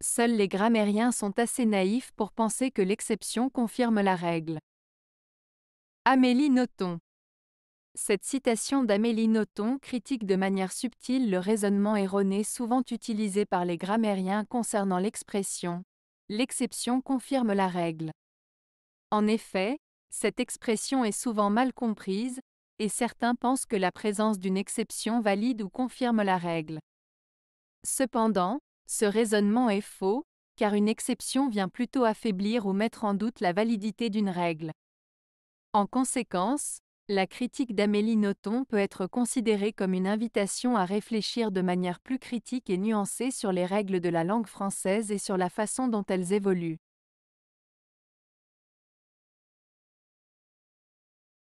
Seuls les grammairiens sont assez naïfs pour penser que l'exception confirme la règle. Amélie Noton. Cette citation d'Amélie Nothomb critique de manière subtile le raisonnement erroné souvent utilisé par les grammairiens concernant l'expression l'exception confirme la règle. En effet, cette expression est souvent mal comprise, et certains pensent que la présence d'une exception valide ou confirme la règle. Cependant, ce raisonnement est faux, car une exception vient plutôt affaiblir ou mettre en doute la validité d'une règle. En conséquence, la critique d'Amélie Nothomb peut être considérée comme une invitation à réfléchir de manière plus critique et nuancée sur les règles de la langue française et sur la façon dont elles évoluent.